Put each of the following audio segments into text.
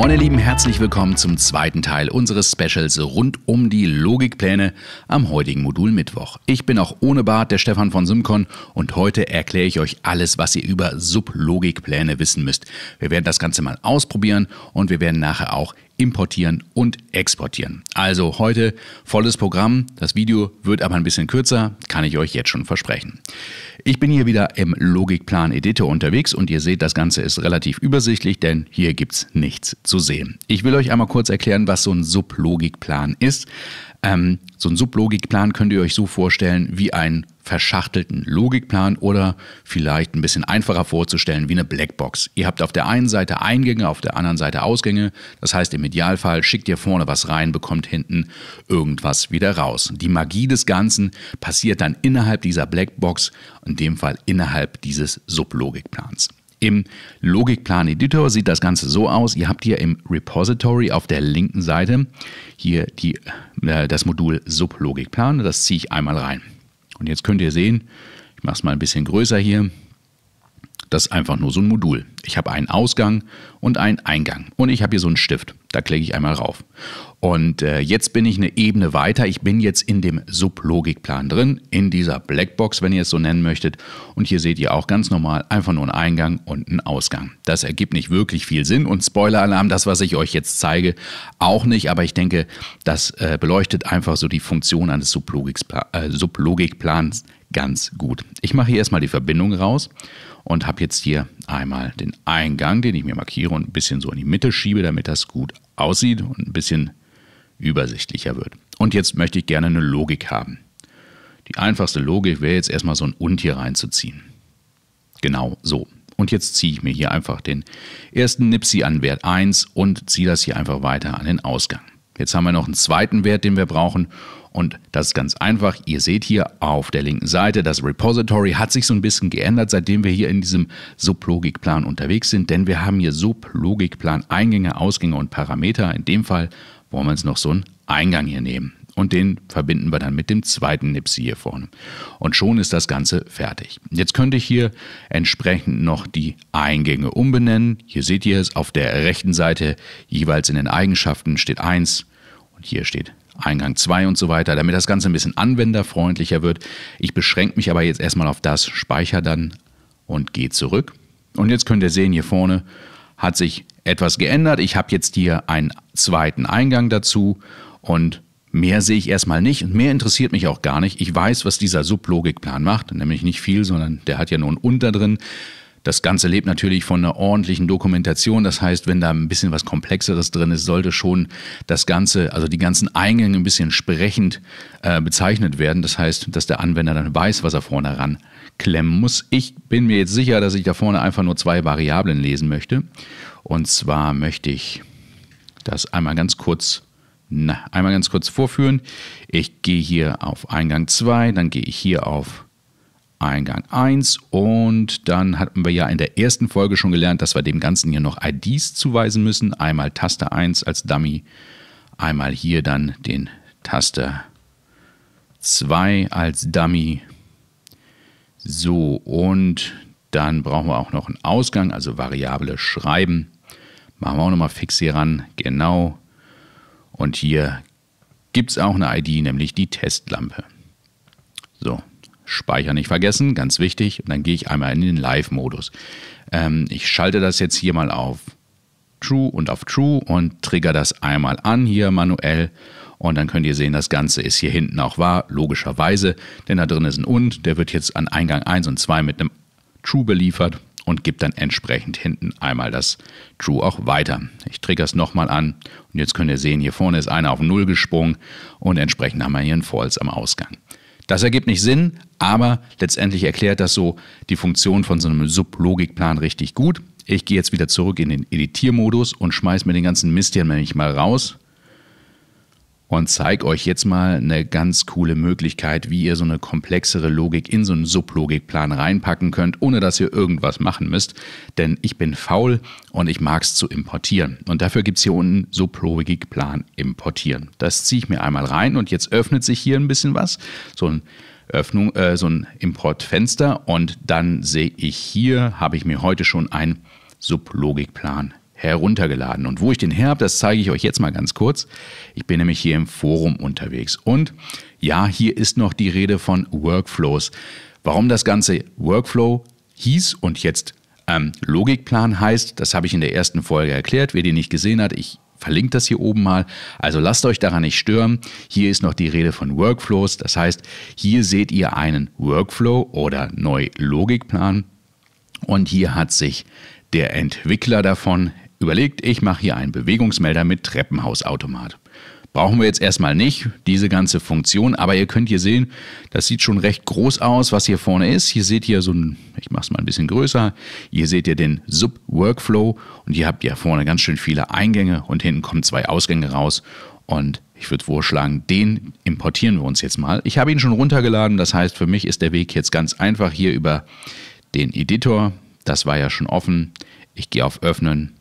Moin ihr Lieben, herzlich willkommen zum zweiten Teil unseres Specials rund um die Logikpläne am heutigen Modul Mittwoch. Ich bin auch ohne Bart der Stefan von Simcon und heute erkläre ich euch alles, was ihr über Sublogikpläne wissen müsst. Wir werden das Ganze mal ausprobieren und wir werden nachher auch importieren und exportieren. Also heute volles Programm. Das Video wird aber ein bisschen kürzer, kann ich euch jetzt schon versprechen. Ich bin hier wieder im Logikplan Editor unterwegs und ihr seht, das Ganze ist relativ übersichtlich, denn hier gibt es nichts zu sehen. Ich will euch einmal kurz erklären, was so ein Sublogikplan ist. Ähm, so ein Sublogikplan könnt ihr euch so vorstellen wie ein verschachtelten Logikplan oder vielleicht ein bisschen einfacher vorzustellen wie eine Blackbox. Ihr habt auf der einen Seite Eingänge, auf der anderen Seite Ausgänge. Das heißt, im Idealfall schickt ihr vorne was rein, bekommt hinten irgendwas wieder raus. Die Magie des Ganzen passiert dann innerhalb dieser Blackbox, in dem Fall innerhalb dieses Sublogikplans. Im Logikplan Editor sieht das Ganze so aus. Ihr habt hier im Repository auf der linken Seite hier die, äh, das Modul Sublogikplan. Das ziehe ich einmal rein. Und jetzt könnt ihr sehen, ich mache es mal ein bisschen größer hier, das ist einfach nur so ein Modul. Ich habe einen Ausgang und einen Eingang. Und ich habe hier so einen Stift. Da klicke ich einmal rauf. Und äh, jetzt bin ich eine Ebene weiter. Ich bin jetzt in dem Sublogikplan drin, in dieser Blackbox, wenn ihr es so nennen möchtet. Und hier seht ihr auch ganz normal einfach nur einen Eingang und einen Ausgang. Das ergibt nicht wirklich viel Sinn. Und Spoiler-Alarm, das, was ich euch jetzt zeige, auch nicht. Aber ich denke, das äh, beleuchtet einfach so die Funktion eines äh, Sublogikplans äh, Sublogik ganz gut. Ich mache hier erstmal die Verbindung raus und habe jetzt hier einmal den Eingang, den ich mir markiere und ein bisschen so in die Mitte schiebe, damit das gut aussieht und ein bisschen übersichtlicher wird. Und jetzt möchte ich gerne eine Logik haben. Die einfachste Logik wäre jetzt erstmal so ein und hier reinzuziehen. Genau so. Und jetzt ziehe ich mir hier einfach den ersten Nipsey an Wert 1 und ziehe das hier einfach weiter an den Ausgang. Jetzt haben wir noch einen zweiten Wert, den wir brauchen. Und das ist ganz einfach. Ihr seht hier auf der linken Seite, das Repository hat sich so ein bisschen geändert, seitdem wir hier in diesem Sublogikplan unterwegs sind. Denn wir haben hier Sublogikplan Eingänge, Ausgänge und Parameter. In dem Fall wollen wir uns noch so einen Eingang hier nehmen. Und den verbinden wir dann mit dem zweiten Nipsi hier vorne. Und schon ist das Ganze fertig. Jetzt könnte ich hier entsprechend noch die Eingänge umbenennen. Hier seht ihr es auf der rechten Seite jeweils in den Eigenschaften steht 1, und hier steht Eingang 2 und so weiter, damit das Ganze ein bisschen anwenderfreundlicher wird. Ich beschränke mich aber jetzt erstmal auf das, speichere dann und gehe zurück. Und jetzt könnt ihr sehen, hier vorne hat sich etwas geändert. Ich habe jetzt hier einen zweiten Eingang dazu und mehr sehe ich erstmal nicht und mehr interessiert mich auch gar nicht. Ich weiß, was dieser Sublogikplan macht, nämlich nicht viel, sondern der hat ja nur ein Unter drin. Das Ganze lebt natürlich von einer ordentlichen Dokumentation. Das heißt, wenn da ein bisschen was Komplexeres drin ist, sollte schon das Ganze, also die ganzen Eingänge ein bisschen sprechend äh, bezeichnet werden. Das heißt, dass der Anwender dann weiß, was er vorne ranklemmen muss. Ich bin mir jetzt sicher, dass ich da vorne einfach nur zwei Variablen lesen möchte. Und zwar möchte ich das einmal ganz kurz na, einmal ganz kurz vorführen. Ich gehe hier auf Eingang 2, dann gehe ich hier auf Eingang 1 und dann hatten wir ja in der ersten Folge schon gelernt, dass wir dem Ganzen hier noch IDs zuweisen müssen. Einmal Taste 1 als Dummy, einmal hier dann den Taste 2 als Dummy. So, und dann brauchen wir auch noch einen Ausgang, also Variable schreiben. Machen wir auch nochmal fix hier ran, genau. Und hier gibt es auch eine ID, nämlich die Testlampe. So, Speicher nicht vergessen, ganz wichtig. Und dann gehe ich einmal in den Live-Modus. Ähm, ich schalte das jetzt hier mal auf True und auf True und trigger das einmal an hier manuell. Und dann könnt ihr sehen, das Ganze ist hier hinten auch wahr, logischerweise. Denn da drin ist ein Und, der wird jetzt an Eingang 1 und 2 mit einem True beliefert und gibt dann entsprechend hinten einmal das True auch weiter. Ich trigger es nochmal an und jetzt könnt ihr sehen, hier vorne ist einer auf 0 gesprungen und entsprechend haben wir hier einen False am Ausgang. Das ergibt nicht Sinn, aber letztendlich erklärt das so die Funktion von so einem Sublogikplan richtig gut. Ich gehe jetzt wieder zurück in den Editiermodus und schmeiße mir den ganzen Mist hier nämlich mal raus und zeige euch jetzt mal eine ganz coole Möglichkeit, wie ihr so eine komplexere Logik in so einen Sublogikplan reinpacken könnt, ohne dass ihr irgendwas machen müsst. Denn ich bin faul und ich mag es zu importieren. Und dafür gibt es hier unten Sublogikplan importieren. Das ziehe ich mir einmal rein und jetzt öffnet sich hier ein bisschen was. So ein Öffnung, äh, so ein Importfenster und dann sehe ich hier, habe ich mir heute schon einen Sublogikplan heruntergeladen. Und wo ich den her habe, das zeige ich euch jetzt mal ganz kurz. Ich bin nämlich hier im Forum unterwegs. Und ja, hier ist noch die Rede von Workflows. Warum das Ganze Workflow hieß und jetzt ähm, Logikplan heißt, das habe ich in der ersten Folge erklärt. Wer die nicht gesehen hat, ich verlinke das hier oben mal. Also lasst euch daran nicht stören. Hier ist noch die Rede von Workflows. Das heißt, hier seht ihr einen Workflow oder neu Logikplan. Und hier hat sich der Entwickler davon überlegt, ich mache hier einen Bewegungsmelder mit Treppenhausautomat. Brauchen wir jetzt erstmal nicht, diese ganze Funktion, aber ihr könnt hier sehen, das sieht schon recht groß aus, was hier vorne ist. Hier seht ihr so ein, ich mache es mal ein bisschen größer, hier seht ihr den Sub-Workflow und hier habt ihr vorne ganz schön viele Eingänge und hinten kommen zwei Ausgänge raus und ich würde vorschlagen, den importieren wir uns jetzt mal. Ich habe ihn schon runtergeladen, das heißt für mich ist der Weg jetzt ganz einfach hier über den Editor, das war ja schon offen. Ich gehe auf Öffnen,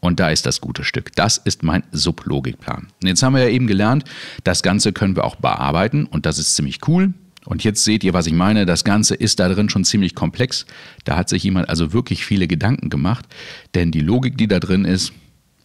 und da ist das gute Stück. Das ist mein Sublogikplan. jetzt haben wir ja eben gelernt, das Ganze können wir auch bearbeiten und das ist ziemlich cool. Und jetzt seht ihr, was ich meine. Das Ganze ist da drin schon ziemlich komplex. Da hat sich jemand also wirklich viele Gedanken gemacht, denn die Logik, die da drin ist,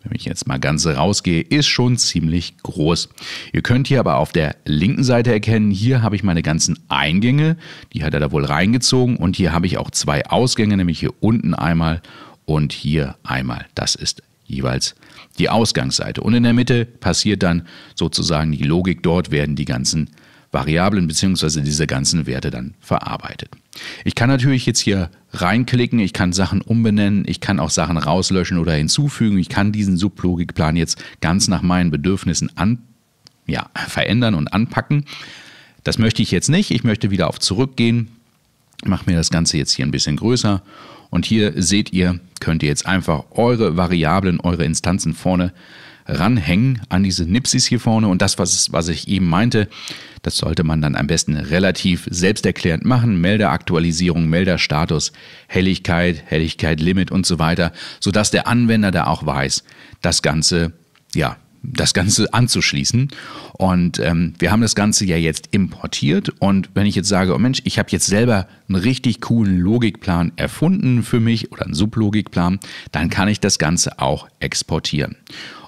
wenn ich jetzt mal ganz rausgehe, ist schon ziemlich groß. Ihr könnt hier aber auf der linken Seite erkennen, hier habe ich meine ganzen Eingänge, die hat er da wohl reingezogen und hier habe ich auch zwei Ausgänge, nämlich hier unten einmal und hier einmal. Das ist jeweils die Ausgangsseite. Und in der Mitte passiert dann sozusagen die Logik. Dort werden die ganzen Variablen bzw. diese ganzen Werte dann verarbeitet. Ich kann natürlich jetzt hier reinklicken, ich kann Sachen umbenennen, ich kann auch Sachen rauslöschen oder hinzufügen, ich kann diesen Sublogikplan jetzt ganz nach meinen Bedürfnissen an, ja, verändern und anpacken. Das möchte ich jetzt nicht, ich möchte wieder auf zurückgehen, mache mir das Ganze jetzt hier ein bisschen größer und hier seht ihr, könnt ihr jetzt einfach eure Variablen, eure Instanzen vorne ranhängen an diese Nipsis hier vorne. Und das, was, was ich eben meinte, das sollte man dann am besten relativ selbsterklärend machen. Melderaktualisierung, Melderstatus, Helligkeit, Helligkeit, Limit und so weiter, sodass der Anwender da auch weiß, das Ganze, ja, das Ganze anzuschließen. Und ähm, wir haben das Ganze ja jetzt importiert. Und wenn ich jetzt sage, oh Mensch, ich habe jetzt selber einen richtig coolen Logikplan erfunden für mich oder einen Sublogikplan, dann kann ich das Ganze auch exportieren.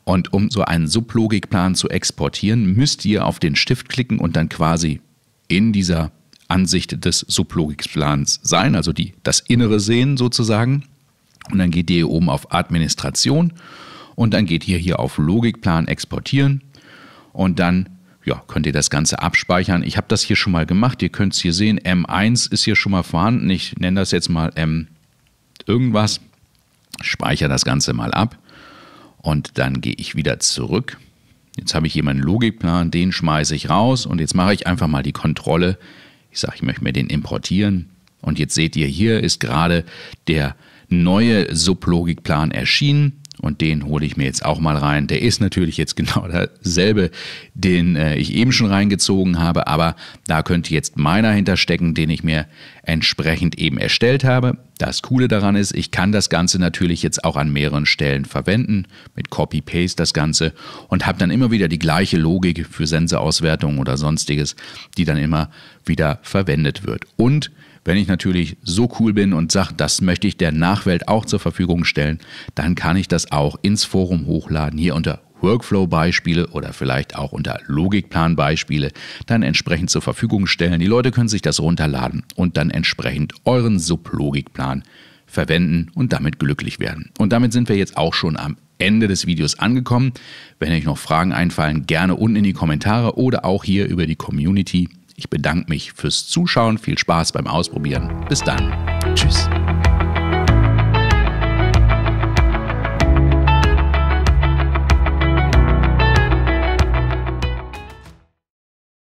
Und um so einen Sublogikplan zu exportieren, müsst ihr auf den Stift klicken und dann quasi in dieser Ansicht des Sublogikplans sein, also die, das Innere sehen sozusagen. Und dann geht ihr hier oben auf Administration und dann geht ihr hier auf Logikplan exportieren und dann ja, könnt ihr das Ganze abspeichern. Ich habe das hier schon mal gemacht. Ihr könnt es hier sehen. M1 ist hier schon mal vorhanden. Ich nenne das jetzt mal M irgendwas. Speichere das Ganze mal ab und dann gehe ich wieder zurück. Jetzt habe ich hier meinen Logikplan, den schmeiße ich raus und jetzt mache ich einfach mal die Kontrolle. Ich sage, ich möchte mir den importieren und jetzt seht ihr, hier ist gerade der neue Sublogikplan erschienen und den hole ich mir jetzt auch mal rein. Der ist natürlich jetzt genau derselbe, den äh, ich eben schon reingezogen habe, aber da könnte jetzt meiner hinterstecken, den ich mir entsprechend eben erstellt habe. Das Coole daran ist, ich kann das Ganze natürlich jetzt auch an mehreren Stellen verwenden, mit Copy-Paste das Ganze und habe dann immer wieder die gleiche Logik für Senseauswertungen oder sonstiges, die dann immer wieder verwendet wird. Und wenn ich natürlich so cool bin und sage, das möchte ich der Nachwelt auch zur Verfügung stellen, dann kann ich das auch ins Forum hochladen, hier unter Workflow-Beispiele oder vielleicht auch unter Logikplan-Beispiele dann entsprechend zur Verfügung stellen. Die Leute können sich das runterladen und dann entsprechend euren Sublogikplan verwenden und damit glücklich werden. Und damit sind wir jetzt auch schon am Ende des Videos angekommen. Wenn euch noch Fragen einfallen, gerne unten in die Kommentare oder auch hier über die Community ich bedanke mich fürs Zuschauen. Viel Spaß beim Ausprobieren. Bis dann. Tschüss.